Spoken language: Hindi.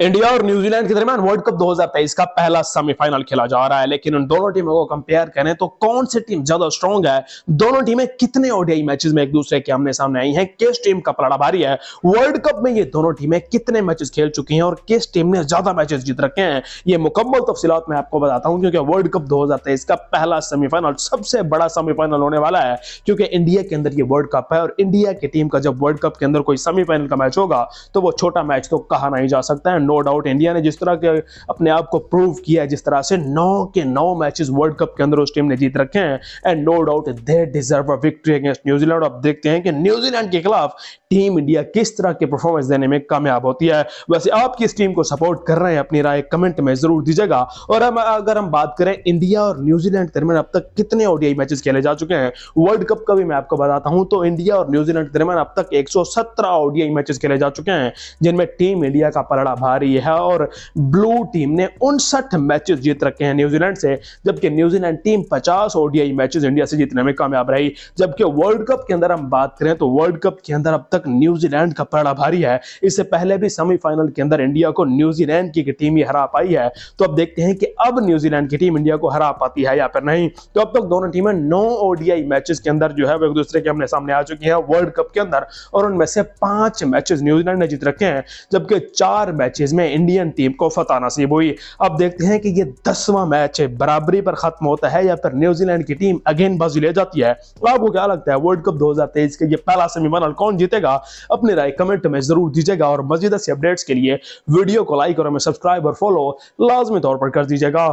इंडिया और न्यूजीलैंड के दरमियान वर्ल्ड कप 2023 का पहला सेमीफाइनल खेला जा रहा है लेकिन उन दोनों टीमों को कंपेयर करें तो कौन सी टीम ज्यादा स्ट्रॉन्ग है दोनों टीमें कितने ओडीआई मैचेस में एक दूसरे के आमने सामने आई हैं किस टीम का पलड़ा भारी है वर्ल्ड कप में ये दोनों टीमें कितने मैचेस खेल चुकी हैं और किस टीम ने ज्यादा मैचेस जीत रखे हैं ये मुकम्मल तफसीत मैं आपको बताता हूं क्योंकि वर्ल्ड कप दो का पहला सेमीफाइनल सबसे बड़ा सेमीफाइनल होने वाला है क्योंकि इंडिया के अंदर ये वर्ल्ड कप है और इंडिया की टीम का जब वर्ल्ड कप के अंदर कोई सेमीफाइनल का मैच होगा तो वो छोटा मैच तो कहा नहीं जा सकता है नो डाउट इंडिया ने जिस तरह के अपने आप को प्रूव किया है जिस तरह से नौ के नौ मैचेस वर्ल्ड कप के अंदर उस टीम ने जीत रखे हैं and no doubt they deserve a victory against New Zealand आप देखते हैं कि न्यूजीलैंड के खिलाफ टीम इंडिया किस तरह के परफॉर्मेंस देने में कामयाब होती है वैसे आप किस टीम को सपोर्ट कर रहे हैं अपनी राय कमेंट में जरूर दीजिएगा और हम अगर हम बात करें इंडिया और न्यूजीलैंड के दरमियान अब तक कितने ओडीआई मैचेस खेले जा चुके हैं वर्ल्ड कप का भी मैं आपको बताता हूं तो इंडिया और न्यूजीलैंड के दरमियान अब तक 117 ओडीआई मैचेस खेले जा चुके हैं जिनमें टीम इंडिया का पलड़ा भारी है और ब्लू टीम ने उनसठ मैचेस जीत रखे हैं न्यूजीलैंड से जबकि New Zealand team 50 ODI matches India से जीतने में कामयाब रही जबकि वर्ल्ड कप के अंदर हम बात करें तो वर्ल्ड कप के अंदर अब तक न्यूजीलैंड का पड़ा भारी है इससे पहले भी सेमीफाइनल के अंदर इंडिया को न्यूजीलैंड की टीम ही हरा पाई है तो अब देखते हैं कि अब न्यूजीलैंड की टीम इंडिया को हरा पाती है या फिर नहीं तो अब तक दोनों टीमें नौ ओडीआई मैचेस के अंदर जो है वो एक दूसरे के हमने सामने आ चुकी है वर्ल्ड कप के अंदर और उनमें से पांच मैचेस न्यूजीलैंड ने जीत रखे हैं जबकि चार मैच मैचेस में इंडियन टीम को फतह नसीब हुई अब देखते हैं कि ये दसवां मैच बराबरी पर खत्म होता है या फिर न्यूजीलैंड की टीम अगेन बाजू ले जाती है तो आपको क्या लगता है वर्ल्ड कप 2023 का ये पहला सेमीफाइनल कौन जीतेगा अपनी राय कमेंट में जरूर दीजिएगा और मजीद से अपडेट्स के लिए वीडियो को लाइक और हमें सब्सक्राइब और फॉलो लाजमी तौर पर कर दीजिएगा